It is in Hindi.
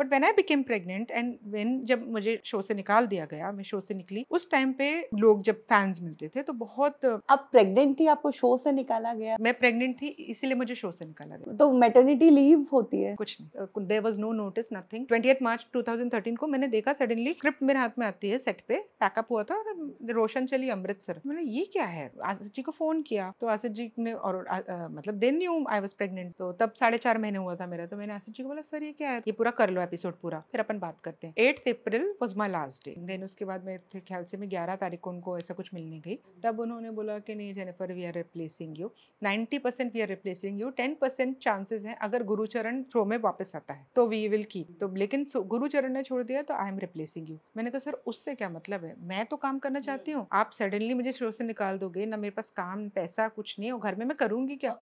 but when I became pregnant and when जब मुझे शो से निकाल दिया गया मैं शो से निकली उस टाइम पे लोग जब फैंस मिलते थे तो बहुत अब प्रेगनेंट थी आपको शो से निकाला गया मैं प्रेगनेंट थी इसीलिए मुझे शो से निकाला गया तो मेटर्निटी लीव होती है कुछ नहीं there was no notice nothing twenty March thirteen को मैंने देखा सडनली स्क्रिप्ट मेरे हाथ में आती है सेट पे पैकअप हुआ था और रोशन चली अमृतसर मैंने ये क्या है आसिफ जी को फोन किया तो आसिफ जी ने और मतलब then you I was pregnant तो तब साढ़े चार महीने हुआ था मेरा तो मैंने आसिफ जी को बोला सर ये क्या है ये पूरा कर लो एपिसोड पूरा फिर अपन बात करते हैं eight April was my last day then उसके बाद मेरे ख्याल से मैं ग्यारह तारीख को उनको ऐसा कुछ मिलने गई तब उन्होंने बोला कि नहीं Jennifer we are replacing you ninety percent we are replacing you ten percent chances हैं अगर गुरुचरण शो में वापस आता है तो वी विल कीप तो लेकिन गुरुचरण ने छोड़ दिया तो आई एम रिप्लेसिंग यू मैंने कहा सर उससे क्या मतलब है मैं तो काम करना चाहती हूँ आप सडनली मुझे शो से निकाल दोगे ना मेरे पास काम पैसा कुछ नहीं है घर में मैं करूंगी क्या